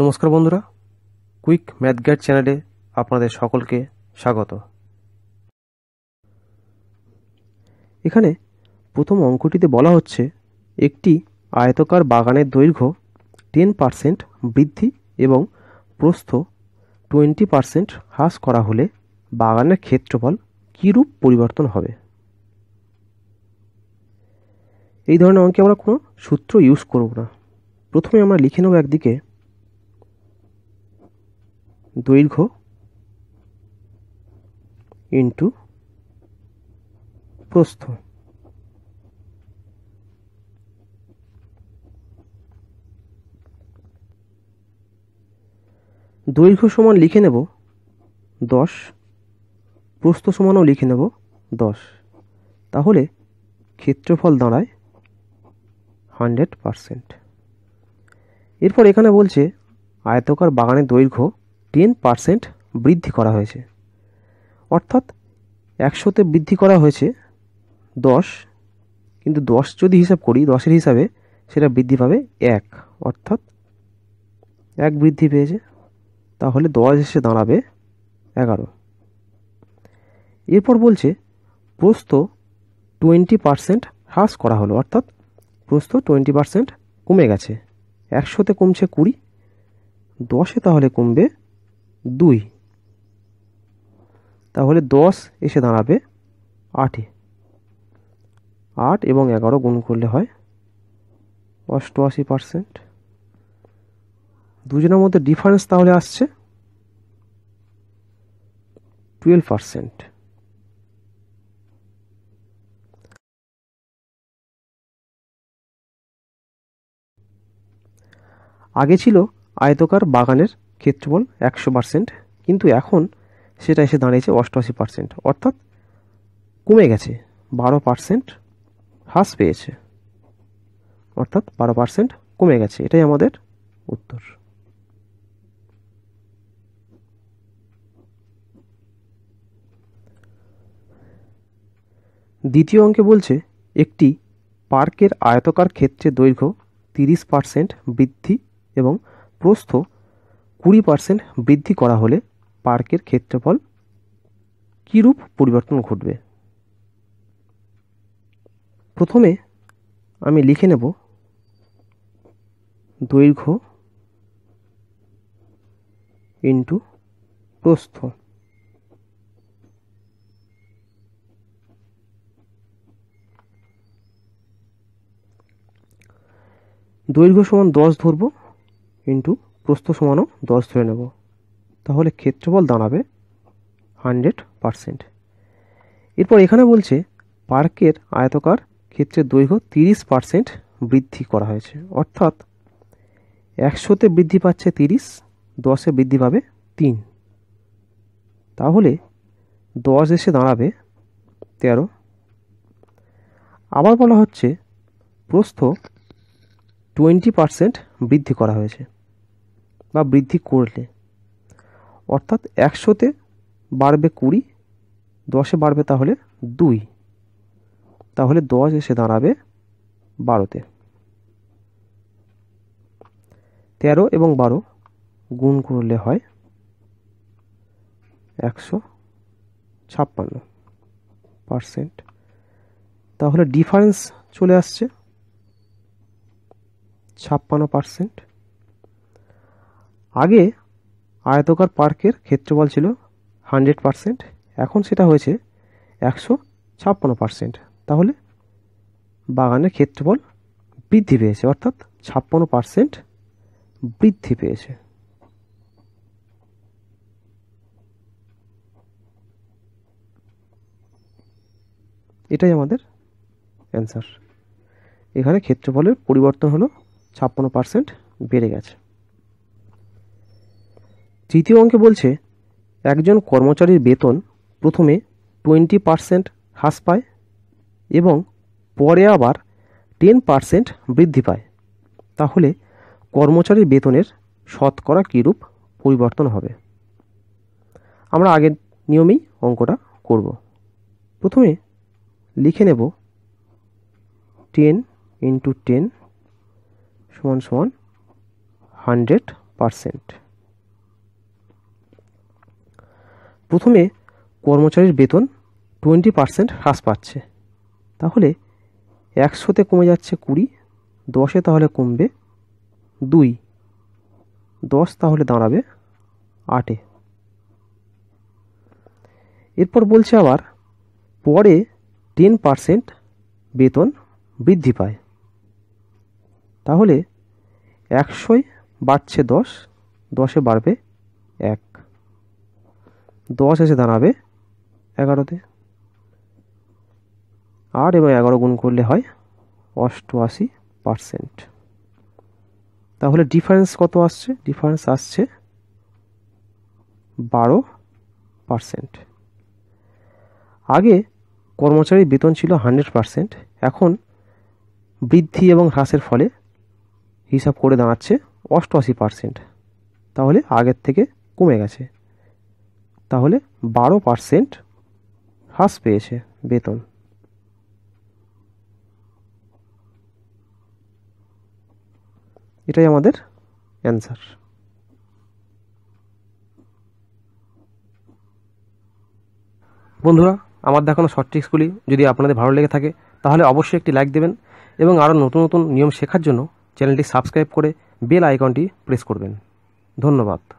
নমস্কার বন্ধুরা quick math guide চ্যানেলে আপনাদের সকলকে স্বাগত এখানে প্রথম অঙ্কটিতে বলা হচ্ছে একটি আয়তকার বাগানের দৈর্ঘ্য টেন পার্সেন্ট বৃদ্ধি এবং প্রস্থ টোয়েন্টি পার্সেন্ট হ্রাস করা হলে বাগানের ক্ষেত্রফল কীরূপ পরিবর্তন হবে এই ধরনের অঙ্কে আমরা কোনো সূত্র ইউজ করব না প্রথমে আমরা লিখে নেব একদিকে দৈর্ঘ্য ইন্টু প্রস্থ দৈর্ঘ্য সমান লিখে নেব দশ প্রস্থ সমানও লিখে নেব দশ তাহলে ক্ষেত্রফল দাঁড়ায় হান্ড্রেড পারসেন্ট এরপর এখানে বলছে আয়তকার বাগানের দৈর্ঘ্য টেন পার্সেন্ট বৃদ্ধি করা হয়েছে অর্থাৎ একশোতে বৃদ্ধি করা হয়েছে দশ কিন্তু দশ যদি হিসাব করি দশের হিসাবে সেটা বৃদ্ধি পাবে এক অর্থাৎ এক বৃদ্ধি পেয়েছে তাহলে দশ এসে দাঁড়াবে এগারো এরপর বলছে প্রস্ত টোয়েন্টি পারসেন্ট হ্রাস করা হলো অর্থাৎ প্রস্ত টোয়েন্টি পারসেন্ট কমে গেছে একশোতে কমছে কুড়ি দশে তাহলে কমবে দুই তাহলে দশ এসে দাঁড়াবে আটে আট এবং এগারো গুণ করলে হয় অষ্টআশি পারসেন্ট দুজনের মধ্যে ডিফারেন্স তাহলে আসছে টুয়েলভ পারসেন্ট আগে ছিল আয়তকার বাগানের ক্ষেত্রফল একশো পার্সেন্ট কিন্তু এখন সেটা এসে দাঁড়িয়েছে অষ্টআশি পার্সেন্ট অর্থাৎ কমে গেছে বারো পার্সেন্ট হ্রাস পেয়েছে অর্থাৎ বারো পার্সেন্ট কমে গেছে এটাই আমাদের উত্তর দ্বিতীয় অঙ্কে বলছে একটি পার্কের আয়তকার ক্ষেত্রে দৈর্ঘ্য তিরিশ পার্সেন্ট বৃদ্ধি এবং প্রস্থ কুড়ি পার্সেন্ট বৃদ্ধি করা হলে পার্কের ক্ষেত্রফল কীরূপ পরিবর্তন ঘটবে প্রথমে আমি লিখে নেব দৈর্ঘ্য ইন্টু প্রস্থ দৈর্ঘ্য সমান দশ ধরব ইন্টু প্রস্থ সমানও দশ ধরে নেব তাহলে ক্ষেত্রফল দাঁড়াবে হান্ড্রেড পারসেন্ট এরপর এখানে বলছে পার্কের আয়তকার ক্ষেত্রের দৈর্ঘ্য তিরিশ পারসেন্ট বৃদ্ধি করা হয়েছে অর্থাৎ একশোতে বৃদ্ধি পাচ্ছে তিরিশ দশে বৃদ্ধি পাবে তিন তাহলে দশ এসে দাঁড়াবে তেরো আবার বলা হচ্ছে প্রস্থ টোয়েন্টি পারসেন্ট বৃদ্ধি করা হয়েছে বা বৃদ্ধি করলে অর্থাৎ একশোতে বাড়বে কুড়ি দশে বাড়বে তাহলে দুই তাহলে দশ এসে দাঁড়াবে বারোতে তেরো এবং বারো গুণ করলে হয় একশো ছাপ্পান্ন পারসেন্ট তাহলে ডিফারেন্স চলে আসছে ছাপ্পান্ন পারসেন্ট আগে আয়তকার পার্কের ক্ষেত্রফল ছিল হান্ড্রেড পারসেন্ট এখন সেটা হয়েছে একশো ছাপ্পান্ন পারসেন্ট তাহলে বাগানের ক্ষেত্রফল বৃদ্ধি পেয়েছে অর্থাৎ ছাপ্পান্ন পারসেন্ট বৃদ্ধি পেয়েছে এটাই আমাদের অ্যান্সার এখানে ক্ষেত্রফলের পরিবর্তন হলো ছাপ্পান্ন পারসেন্ট বেড়ে গেছে তৃতীয় অঙ্কে বলছে একজন কর্মচারীর বেতন প্রথমে টোয়েন্টি পারসেন্ট হ্রাস পায় এবং পরে আবার টেন পারসেন্ট বৃদ্ধি পায় তাহলে কর্মচারীর বেতনের শতকরা কীরূপ পরিবর্তন হবে আমরা আগের নিয়মেই অঙ্কটা করব প্রথমে লিখে নেব টেন ইন্টু টেন সমান সমান হান্ড্রেড পারসেন্ট প্রথমে কর্মচারীর বেতন টোয়েন্টি পার্সেন্ট হ্রাস পাচ্ছে তাহলে একশোতে কমে যাচ্ছে কুড়ি দশে তাহলে কমবে দুই দশ তাহলে দাঁড়াবে আটে এরপর বলছে আবার পরে টেন পার্সেন্ট বেতন বৃদ্ধি পায় তাহলে একশোয় বাড়ছে দশ দশে বাড়বে এক দশ এসে দাঁড়াবে এগারোতে আট এবং এগারো গুণ করলে হয় অষ্টআশি পারসেন্ট তাহলে ডিফারেন্স কত আসছে ডিফারেন্স আসছে বারো পারসেন্ট আগে কর্মচারীর বেতন ছিল হান্ড্রেড পারসেন্ট এখন বৃদ্ধি এবং হ্রাসের ফলে হিসাব করে দাঁড়াচ্ছে অষ্টআশি পারসেন্ট তাহলে আগের থেকে কমে গেছে তাহলে বারো পার্সেন্ট হ্রাস পেয়েছে বেতন এটাই আমাদের অ্যান্সার বন্ধুরা আমার দেখানো শর্ট ট্রিক্সগুলি যদি আপনাদের ভালো লেগে থাকে তাহলে অবশ্যই একটি লাইক দেবেন এবং আরও নতুন নতুন নিয়ম শেখার জন্য চ্যানেলটি সাবস্ক্রাইব করে বেল আইকনটি প্রেস করবেন ধন্যবাদ